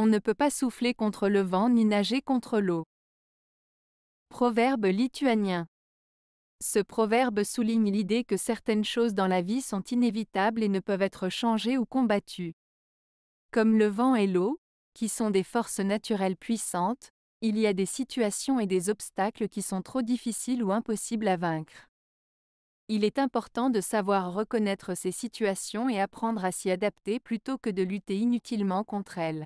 On ne peut pas souffler contre le vent ni nager contre l'eau. Proverbe lituanien. Ce proverbe souligne l'idée que certaines choses dans la vie sont inévitables et ne peuvent être changées ou combattues. Comme le vent et l'eau, qui sont des forces naturelles puissantes, il y a des situations et des obstacles qui sont trop difficiles ou impossibles à vaincre. Il est important de savoir reconnaître ces situations et apprendre à s'y adapter plutôt que de lutter inutilement contre elles.